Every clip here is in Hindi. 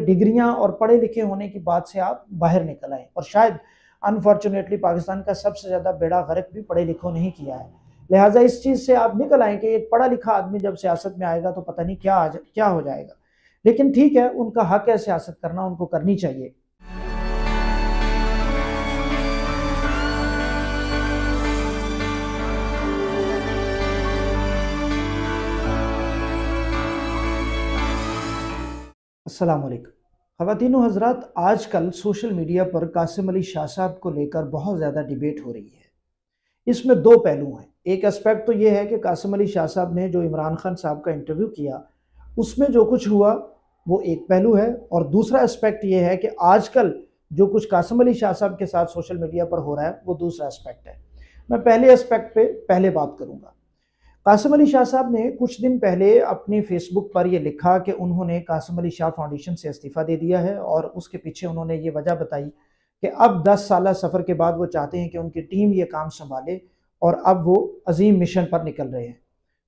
डिग्रियां और पढ़े लिखे होने की बात से आप बाहर निकल आए और शायद अनफॉर्चुनेटली पाकिस्तान का सबसे ज़्यादा बेड़ा गर्क भी पढ़े लिखो नहीं किया है लिहाजा इस चीज़ से आप निकल आए कि एक पढ़ा लिखा आदमी जब सियासत में आएगा तो पता नहीं क्या क्या हो जाएगा लेकिन ठीक है उनका हक है सियासत करना उनको करनी चाहिए असलम ख़वान हजरात आजकल सोशल मीडिया पर कासिम अली शाह साहब को लेकर बहुत ज़्यादा डिबेट हो रही है इसमें दो पहलू हैं एक एस्पेक्ट तो ये है कि कासिम अली शाह साहब ने जो इमरान खान साहब का इंटरव्यू किया उसमें जो कुछ हुआ वो एक पहलू है और दूसरा एस्पेक्ट ये है कि आजकल जो कुछ कासिम अली शाह साहब के साथ सोशल मीडिया पर हो रहा है वो दूसरा एस्पेक्ट है मैं पहले एस्पेक्ट पर पहले बात करूँगा कासिम अली शाह साहब ने कुछ दिन पहले अपने फेसबुक पर यह लिखा कि उन्होंने कासिम अली शाह फाउंडेशन से इस्तीफ़ा दे दिया है और उसके पीछे उन्होंने ये वजह बताई कि अब 10 साल सफ़र के बाद वो चाहते हैं कि उनकी टीम ये काम संभाले और अब वो अजीम मिशन पर निकल रहे हैं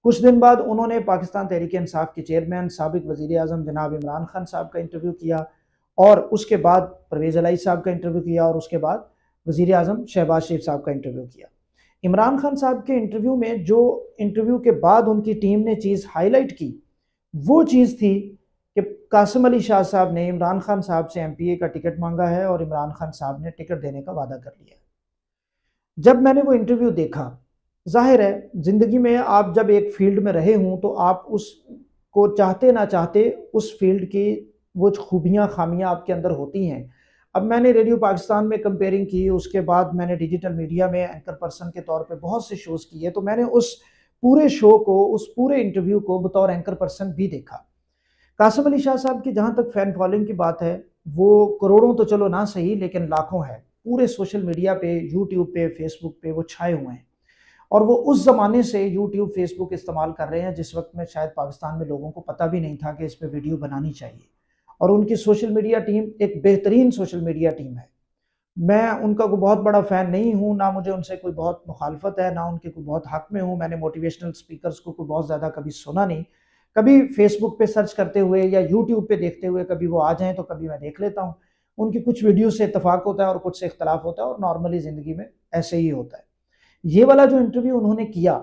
कुछ दिन बाद उन्होंने पाकिस्तान तहरीक इंसाफ के चेयरमैन सबक वज़ी अजम जनाब इमरान खान साहब का इंटरव्यू किया और उसके बाद परवेज़ अलाई साहब का इंटरव्यू किया और उसके बाद वज़ी अजम शहबाज शरीफ साहब का इंटरव्यू किया इमरान खान साहब के इंटरव्यू में जो इंटरव्यू के बाद उनकी टीम ने चीज़ हाईलाइट की वो चीज़ थी कि कासिम अली शाह साहब ने इमरान खान साहब से एमपीए का टिकट मांगा है और इमरान खान साहब ने टिकट देने का वादा कर लिया जब मैंने वो इंटरव्यू देखा जाहिर है ज़िंदगी में आप जब एक फील्ड में रहे हों तो आप उस को चाहते ना चाहते उस फील्ड की वो खूबियाँ खामियाँ आपके अंदर होती हैं अब मैंने रेडियो पाकिस्तान में कंपेयरिंग की उसके बाद मैंने डिजिटल मीडिया में एंकर पर्सन के तौर पे बहुत से शोज़ किए तो मैंने उस पूरे शो को उस पूरे इंटरव्यू को बतौर एंकर पर्सन भी देखा कासम अली शाह साहब की जहाँ तक फ़ैन फॉलोइंग की बात है वो करोड़ों तो चलो ना सही लेकिन लाखों है पूरे सोशल मीडिया पे यूट्यूब पे फेसबुक पे वो छाए हुए हैं और वो उस ज़माने से यूट्यूब फेसबुक इस्तेमाल कर रहे हैं जिस वक्त में शायद पाकिस्तान में लोगों को पता भी नहीं था कि इस पर वीडियो बनानी चाहिए और उनकी सोशल मीडिया टीम एक बेहतरीन सोशल मीडिया टीम है मैं उनका कोई बहुत बड़ा फ़ैन नहीं हूँ ना मुझे उनसे कोई बहुत मुखालफत है ना उनके कोई बहुत हक में हूँ मैंने मोटिवेशनल स्पीकर्स को कोई बहुत ज़्यादा कभी सुना नहीं कभी फेसबुक पे सर्च करते हुए या यूट्यूब पे देखते हुए कभी वो आ जाएँ तो कभी मैं देख लेता हूँ उनकी कुछ वीडियो से इतफाक़ होता है और कुछ से इख्तलाफ होता है और नॉर्मली ज़िंदगी में ऐसे ही होता है ये वाला जो इंटरव्यू उन्होंने किया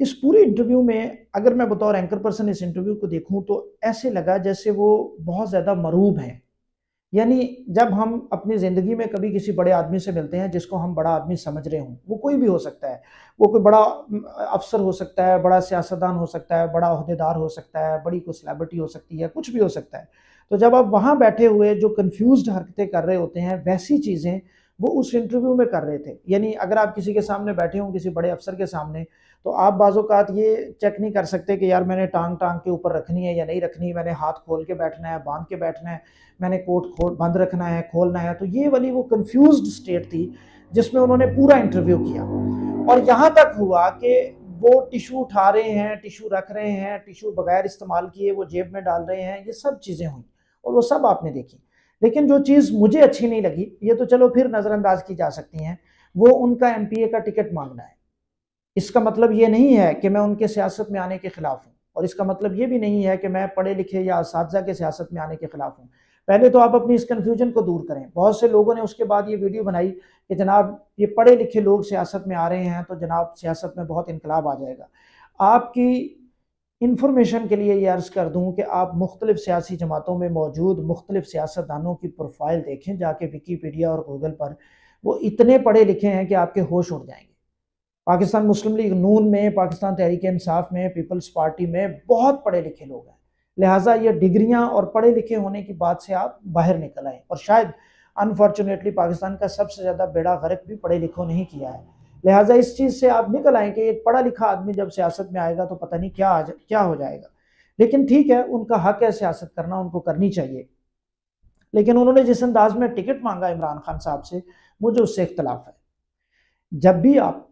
इस पूरे इंटरव्यू में अगर मैं बतौर एंकर पर्सन इस इंटरव्यू को देखूं तो ऐसे लगा जैसे वो बहुत ज़्यादा मरूब हैं यानी जब हम अपनी ज़िंदगी में कभी किसी बड़े आदमी से मिलते हैं जिसको हम बड़ा आदमी समझ रहे हों वो कोई भी हो सकता है वो कोई बड़ा अफसर हो सकता है बड़ा सियासतदान हो सकता है बड़ा अहदेदार हो सकता है बड़ी कोई सेलेब्रिटी हो सकती है कुछ भी हो सकता है तो जब आप वहाँ बैठे हुए जो कन्फ्यूज़ हरकतें कर रहे होते हैं वैसी चीज़ें वो उस इंटरव्यू में कर रहे थे यानी अगर आप किसी के सामने बैठे हों किसी बड़े अफसर के सामने तो आप बाज़ात ये चेक नहीं कर सकते कि यार मैंने टांग टांग के ऊपर रखनी है या नहीं रखनी मैंने हाथ खोल के बैठना है बांध के बैठना है मैंने कोट खोल बंद रखना है खोलना है तो ये वाली वो कन्फ्यूज स्टेट थी जिसमें उन्होंने पूरा इंटरव्यू किया और यहाँ तक हुआ कि वो टिशू उठा रहे हैं टिशू रख रहे हैं टिशू बगैर इस्तेमाल किए वो जेब में डाल रहे हैं ये सब चीज़ें हुई और वो सब आपने देखी लेकिन जो चीज़ मुझे अच्छी नहीं लगी ये तो चलो फिर नज़रअंदाज की जा सकती हैं वो उनका एम का टिकट मांगना है इसका मतलब ये नहीं है कि मैं उनके सियासत में आने के ख़िलाफ़ हूँ और इसका मतलब ये भी नहीं है कि मैं पढ़े लिखे या इस के सियासत में आने के ख़िलाफ़ हूँ पहले तो आप अपनी इस कन्फ्यूजन को दूर करें बहुत से लोगों ने उसके बाद ये वीडियो बनाई कि जनाब ये पढ़े लिखे लोग सियासत में आ रहे हैं तो जनाब सियासत में बहुत इनकलाब आ जाएगा आपकी इन्फॉर्मेशन के लिए ये अर्ज़ कर दूँ कि आप मुख्तलिफ़ सियासी जमातों में मौजूद मुख्तलिफ़ सियासतदानों की प्रोफाइल देखें जाके विकीपीडिया और गूगल पर वो इतने पढ़े लिखे हैं कि आपके होश उड़ जाएंगे पाकिस्तान मुस्लिम लीग नून में पाकिस्तान तहरीक इंसाफ में पीपल्स पार्टी में बहुत पढ़े लिखे लोग हैं लिहाजा ये डिग्रियाँ और पढ़े लिखे होने की बात से आप बाहर निकल आए और शायद अनफॉर्चुनेटली पाकिस्तान का सबसे ज़्यादा बेड़ा गर्क भी पढ़े लिखों ने ही किया है लिहाजा इस चीज़ से आप निकल आए कि एक पढ़ा लिखा आदमी जब सियासत में आएगा तो पता नहीं क्या आ क्या हो जाएगा लेकिन ठीक है उनका हक है सियासत करना उनको करनी चाहिए लेकिन उन्होंने जिस अंदाज में टिकट मांगा इमरान खान साहब से मुझे उससे इख्तलाफ है जब भी आप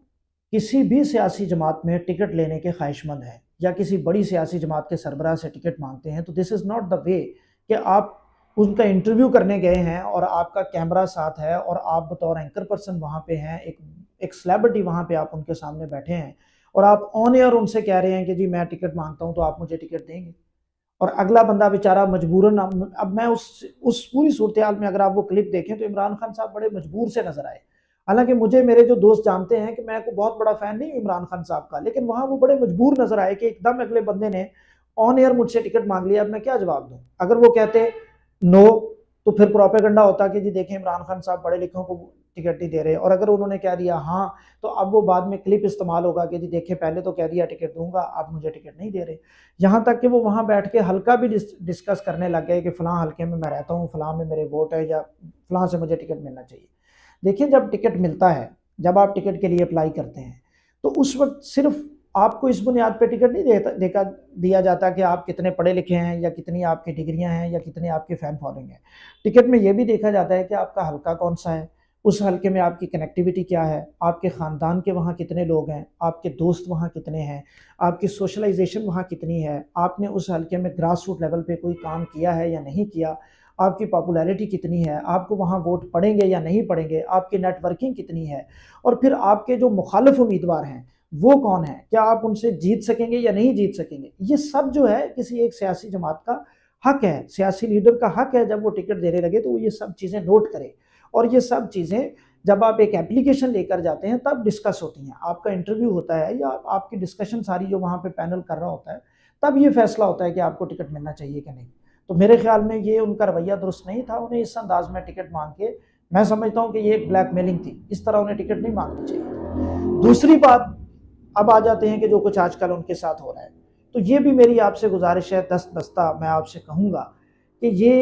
किसी भी सियासी जमात में टिकट लेने के ख्वाहिशमंद हैं या किसी बड़ी सियासी जमात के सरबराह से टिकट मांगते हैं तो this is not the way कि आप उनका इंटरव्यू करने गए हैं और आपका कैमरा साथ है और आप बतौर एंकर पर्सन वहाँ पे हैं एक एक सेलेब्रिटी वहाँ पे आप उनके सामने बैठे हैं और आप ऑन एयर उनसे कह रहे हैं कि जी मैं टिकट मांगता हूँ तो आप मुझे टिकट देंगे और अगला बंदा बेचारा मजबूरन अब मैं उस उस पूरी सूरत हाल में अगर आप वो क्लिप देखें तो इमरान खान साहब बड़े मजबूर से नजर आए हालांकि मुझे मेरे जो दोस्त जानते हैं कि मैं को बहुत बड़ा फ़ैन नहीं इमरान खान साहब का लेकिन वहाँ वो बड़े मजबूर नजर आए कि एकदम अगले बंदे ने ऑन एयर मुझसे टिकट मांग लिया अब मैं क्या जवाब दूँ अगर वो कहते नो तो फिर प्रोपेगंडा होता कि जी देखें इमरान खान साहब पढ़े लिखों को टिकट नहीं दे रहे और अगर उन्होंने कह दिया हाँ तो अब वो बाद में क्लिप इस्तेमाल होगा कि जी देखे पहले तो कह दिया टिकट दूंगा आप मुझे टिकट नहीं दे रहे यहाँ तक कि वो वहाँ बैठ के हल्का भी डिस, डिस्कस करने लग गए कि फ़लाँ हल्के में मैं रहता हूँ फ़लाँ में मेरे वोट है या फ़लाँ से मुझे टिकट मिलना चाहिए देखिए जब टिकट मिलता है जब आप टिकट के लिए अप्लाई करते हैं तो उस वक्त सिर्फ आपको इस बुनियाद पर टिकट नहीं देता देखा दिया जाता कि आप कितने पढ़े लिखे हैं या कितनी आपकी डिग्रियां हैं या कितने आपके फ़ैन फॉलोइंग हैं टिकट में ये भी देखा जाता है कि आपका हल्का कौन सा है उस हल्के में आपकी कनेक्टिविटी क्या है आपके ख़ानदान के वहाँ कितने लोग हैं आपके दोस्त वहाँ कितने हैं आपकी सोशलाइजेशन वहाँ कितनी है आपने उस हल्के में ग्रास रूट लेवल पे कोई काम किया है या नहीं किया आपकी पॉपुलैरिटी कितनी है आपको वहाँ वोट पड़ेंगे या नहीं पड़ेंगे आपकी नेटवर्किंग कितनी है और फिर आपके जो मुखालफ उम्मीदवार हैं वो कौन है क्या आप उनसे जीत सकेंगे या नहीं जीत सकेंगे ये सब जो है किसी एक सियासी जमात का हक है सियासी लीडर का हक है जब वो टिकट देने लगे तो वो ये सब चीज़ें नोट करे और ये सब चीज़ें जब आप एक एप्लीकेशन लेकर जाते हैं तब डिस्कस होती हैं आपका इंटरव्यू होता है या आपकी डिस्कशन सारी जो वहाँ पे पैनल कर रहा होता है तब ये फैसला होता है कि आपको टिकट मिलना चाहिए कि नहीं तो मेरे ख्याल में ये उनका रवैया दुरुस्त नहीं था उन्हें इस अंदाज में टिकट मांग के मैं समझता हूँ कि ये एक ब्लैक मेलिंग थी इस तरह उन्हें टिकट नहीं मांगनी चाहिए दूसरी बात अब आ जाते हैं कि जो कुछ आजकल उनके साथ हो रहा है तो ये भी मेरी आपसे गुजारिश है दस्त बस्ता मैं आपसे कहूँगा कि ये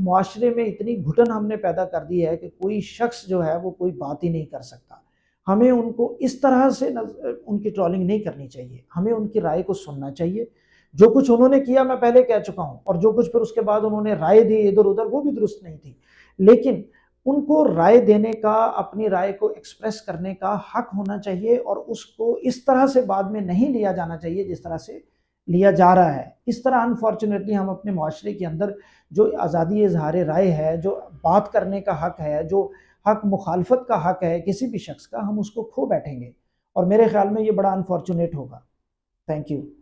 माशरे में इतनी घुटन हमने पैदा कर दी है कि कोई शख्स जो है वो कोई बात ही नहीं कर सकता हमें उनको इस तरह से उनकी ट्रॉलिंग नहीं करनी चाहिए हमें उनकी राय को सुनना चाहिए जो कुछ उन्होंने किया मैं पहले कह चुका हूँ और जो कुछ फिर उसके बाद उन्होंने राय दी इधर उधर वो भी दुरुस्त नहीं थी लेकिन उनको राय देने का अपनी राय को एक्सप्रेस करने का हक होना चाहिए और उसको इस तरह से बाद में नहीं लिया जाना चाहिए जिस तरह से लिया जा रहा है इस तरह अनफॉर्चुनेटली हम अपने माशरे के अंदर जो आज़ादी इजहार राय है जो बात करने का हक है जो हक मुखालफत का हक है किसी भी शख्स का हम उसको खो बैठेंगे और मेरे ख्याल में ये बड़ा अनफॉर्चुनेट होगा थैंक यू